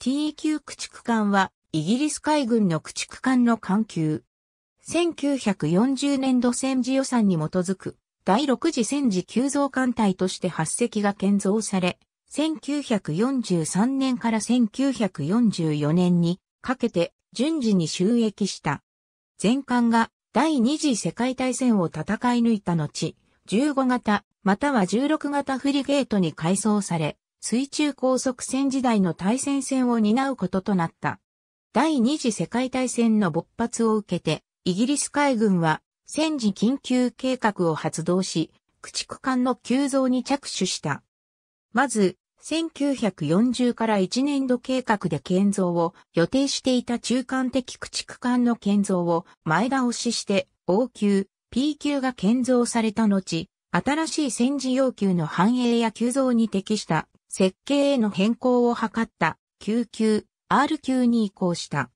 TQ 駆逐艦は、イギリス海軍の駆逐艦の艦級。1940年度戦時予算に基づく、第6次戦時急増艦隊として8隻が建造され、1943年から1944年にかけて順次に収益した。全艦が第二次世界大戦を戦い抜いた後、15型または16型フリゲートに改装され、水中高速船時代の対戦線を担うこととなった。第二次世界大戦の勃発を受けて、イギリス海軍は戦時緊急計画を発動し、駆逐艦の急増に着手した。まず、1940から1年度計画で建造を予定していた中間的駆逐艦の建造を前倒しして O 級、P 級が建造された後、新しい戦時要求の反映や急増に適した設計への変更を図った救急 R 級に移行した。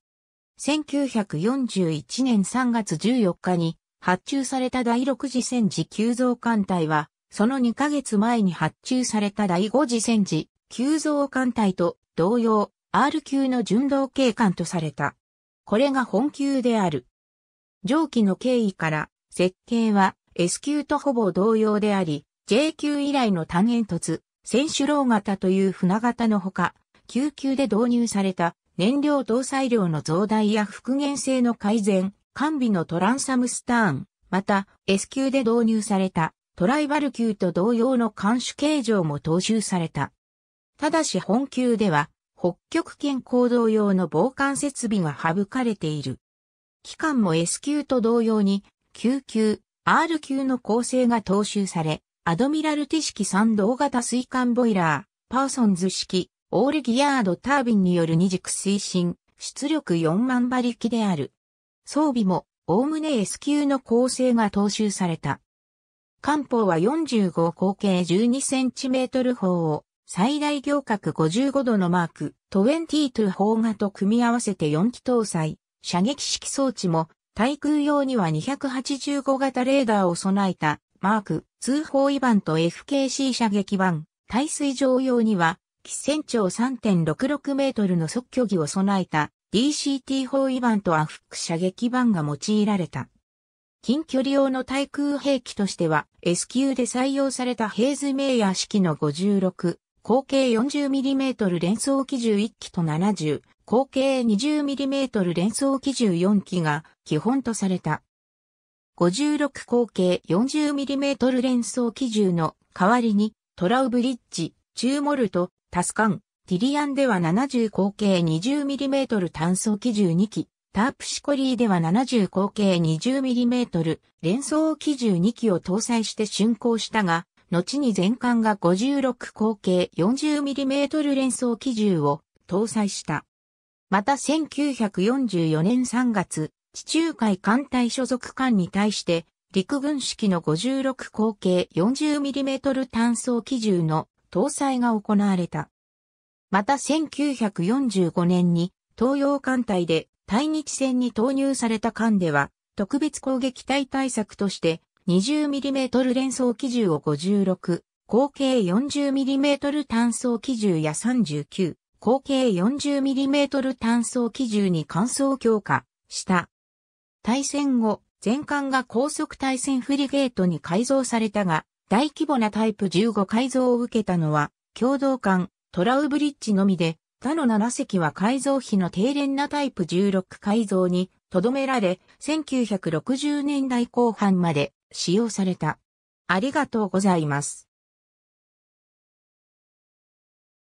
1941年3月14日に発注された第6次戦時急増艦隊は、その2ヶ月前に発注された第5次戦時急増艦隊と同様 R 級の巡道警官とされた。これが本級である。上記の経緯から設計は S 級とほぼ同様であり、J 級以来の単煙突、選手楼型という船型のほか、救急で導入された燃料搭載量の増大や復元性の改善、完備のトランサムスターン、また S 級で導入されたトライバル級と同様の監視形状も踏襲された。ただし本級では北極圏行動用の防寒設備が省かれている。機関も S 級と同様に、救急、R 級の構成が踏襲され、アドミラルティ式3同型水管ボイラー、パーソンズ式、オールギアードタービンによる二軸推進、出力4万馬力である。装備も、おおむね S 級の構成が踏襲された。艦砲は45口径 12cm 砲を最大行角55度のマーク22砲型と組み合わせて4機搭載。射撃式装置も対空用には285型レーダーを備えたマーク、通報違反と FKC 射撃板、耐水上用には、喫船長3.66メートルの即距離を備えた DCT 砲違反とアフック射撃板が用いられた。近距離用の対空兵器としては S 級で採用されたヘイズメイヤー式の56、口径 40mm 連装機銃1機と70、口径 20mm 連装機銃4機が基本とされた。56口径 40mm 連装機銃の代わりにトラウブリッジ、チューモルト、タスカン、ティリアンでは70口径 20mm 単装機銃2機、タープシコリーでは70口径 20mm 連装機銃2機を搭載して竣工したが、後に全艦が56口径 40mm 連装機銃を搭載した。また1944年3月、地中海艦隊所属艦に対して、陸軍式の56口径 40mm 単装機銃の搭載が行われた。また1945年に東洋艦隊で対日戦に投入された艦では特別攻撃隊対策として 20mm 連装機銃を56、合計 40mm 単装機銃や39、合計 40mm 単装機銃に換装強化した対戦後、全艦が高速対戦フリゲートに改造されたが、大規模なタイプ15改造を受けたのは、共同艦、トラウブリッジのみで、他の7隻は改造費の低廉なタイプ16改造に、とどめられ、1960年代後半まで使用された。ありがとうございます。